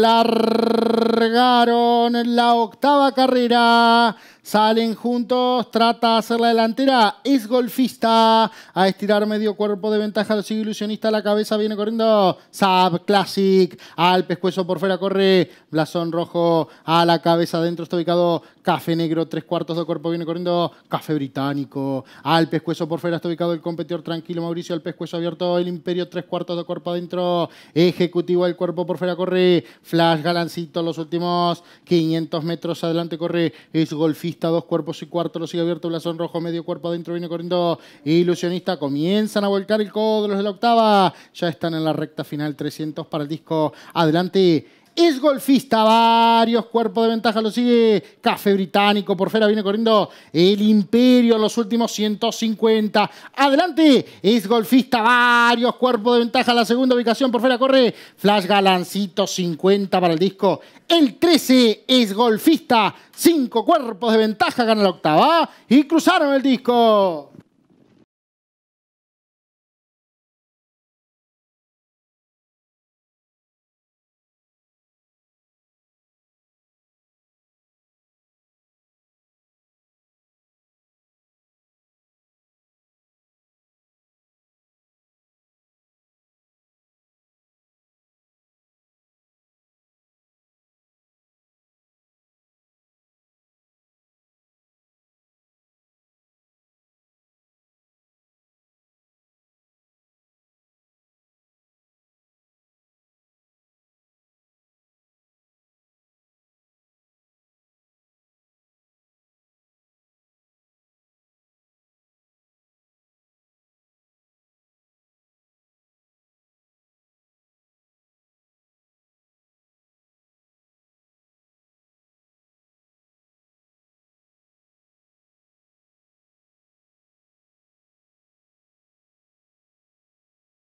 largaron la octava carrera. Salen juntos, trata de hacer la delantera, es golfista, a estirar medio cuerpo de ventaja, lo sigue ilusionista, la cabeza viene corriendo, Sab Classic, al pescuezo por fuera corre, blasón rojo, a la cabeza adentro está ubicado Café negro, tres cuartos de cuerpo viene corriendo. Café británico. Al pescuezo por fuera está ubicado el competidor tranquilo. Mauricio al pescuezo abierto. El imperio, tres cuartos de cuerpo adentro. Ejecutivo al cuerpo por fuera corre. Flash galancito. Los últimos 500 metros adelante corre. Es golfista dos cuerpos y cuarto, lo sigue abierto, blasón rojo, medio cuerpo adentro, viene corriendo Ilusionista, comienzan a volcar el codo los de la octava, ya están en la recta final, 300 para el disco, adelante es golfista. Varios cuerpos de ventaja lo sigue. Café Británico por fuera viene corriendo el Imperio los últimos 150. Adelante, es golfista. Varios cuerpos de ventaja. La segunda ubicación por fuera corre Flash Galancito 50 para el disco. El 13 es golfista. Cinco cuerpos de ventaja gana la octava y cruzaron el disco.